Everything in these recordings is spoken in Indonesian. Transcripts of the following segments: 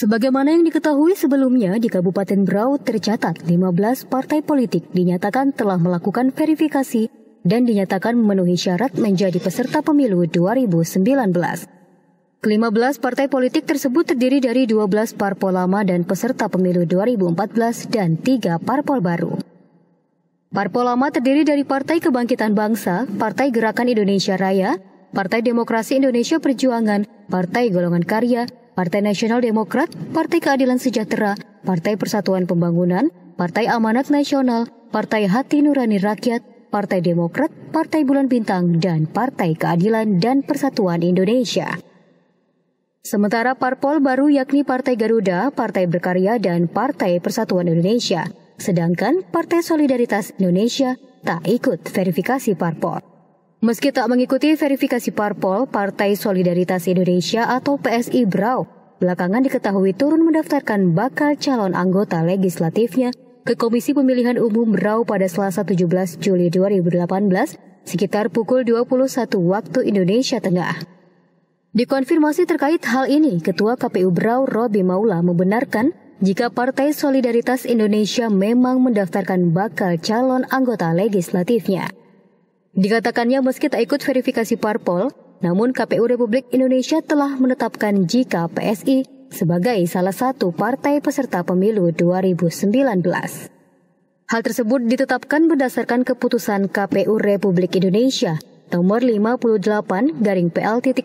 Sebagaimana yang diketahui sebelumnya, di Kabupaten Berau tercatat 15 partai politik dinyatakan telah melakukan verifikasi dan dinyatakan memenuhi syarat menjadi peserta pemilu 2019. Kelima belas partai politik tersebut terdiri dari 12 parpol lama dan peserta pemilu 2014 dan 3 parpol baru. Parpol lama terdiri dari Partai Kebangkitan Bangsa, Partai Gerakan Indonesia Raya, Partai Demokrasi Indonesia Perjuangan, Partai Golongan Karya, Partai Nasional Demokrat, Partai Keadilan Sejahtera, Partai Persatuan Pembangunan, Partai Amanat Nasional, Partai Hati Nurani Rakyat, Partai Demokrat, Partai Bulan Bintang, dan Partai Keadilan dan Persatuan Indonesia. Sementara parpol baru yakni Partai Garuda, Partai Berkarya, dan Partai Persatuan Indonesia. Sedangkan Partai Solidaritas Indonesia tak ikut verifikasi parpol. Meski tak mengikuti verifikasi parpol, Partai Solidaritas Indonesia atau PSI Brau, belakangan diketahui turun mendaftarkan bakal calon anggota legislatifnya ke Komisi Pemilihan Umum Brau pada Selasa 17 Juli 2018 sekitar pukul 21 waktu Indonesia Tengah. Dikonfirmasi terkait hal ini, Ketua KPU Brau Robi Maula membenarkan jika Partai Solidaritas Indonesia memang mendaftarkan bakal calon anggota legislatifnya. Dikatakannya meski tak ikut verifikasi parpol, namun KPU Republik Indonesia telah menetapkan jika PSI sebagai salah satu partai peserta pemilu 2019. Hal tersebut ditetapkan berdasarkan keputusan KPU Republik Indonesia nomor 58 garing PL.01.1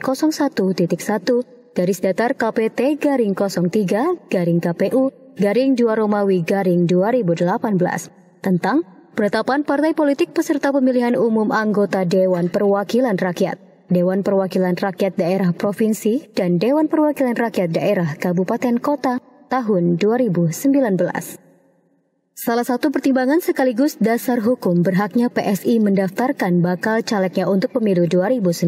garis datar KPT garing 03 garing KPU garing 2 Romawi garing 2018 tentang Penetapan partai politik peserta pemilihan umum anggota Dewan Perwakilan Rakyat, Dewan Perwakilan Rakyat Daerah Provinsi, dan Dewan Perwakilan Rakyat Daerah Kabupaten Kota tahun 2019. Salah satu pertimbangan sekaligus dasar hukum berhaknya PSI mendaftarkan bakal calegnya untuk pemilu 2019.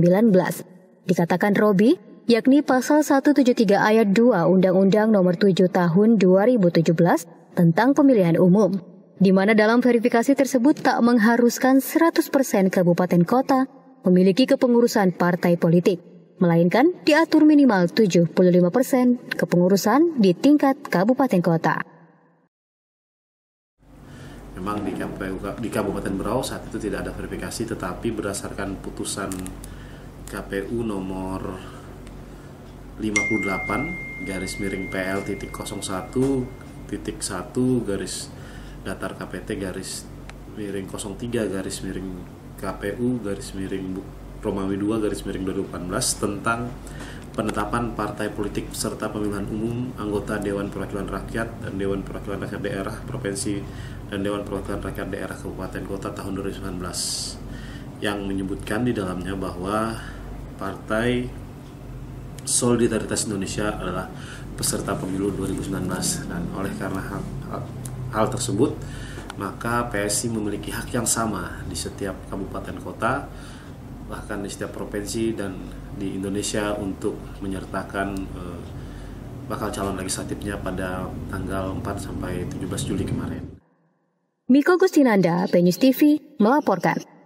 Dikatakan Robi, yakni pasal 173 ayat 2 Undang-Undang Nomor 7 Tahun 2017 tentang Pemilihan Umum di mana dalam verifikasi tersebut tak mengharuskan 100% kabupaten kota memiliki kepengurusan partai politik, melainkan diatur minimal 75% kepengurusan di tingkat kabupaten kota. Memang di, KPU, di Kabupaten Berau saat itu tidak ada verifikasi, tetapi berdasarkan putusan KPU nomor 58 garis miring PL titik 01 titik 1 garis datar KPT garis miring 03 garis miring KPU garis miring Romawi 2 garis miring 2018 tentang penetapan partai politik peserta pemilihan umum, anggota Dewan Perwakilan Rakyat dan Dewan Perwakilan Rakyat Daerah Provinsi dan Dewan Perwakilan Rakyat Daerah Kabupaten Kota tahun 2019 yang menyebutkan di dalamnya bahwa partai Solidaritas Indonesia adalah peserta pemilu 2019 dan oleh karena hal tersebut, maka PSI memiliki hak yang sama di setiap kabupaten kota, bahkan di setiap provinsi dan di Indonesia untuk menyertakan eh, bakal calon legislatifnya pada tanggal 4 sampai 17 Juli kemarin. Miko Gustinanda, Penyus TV, melaporkan.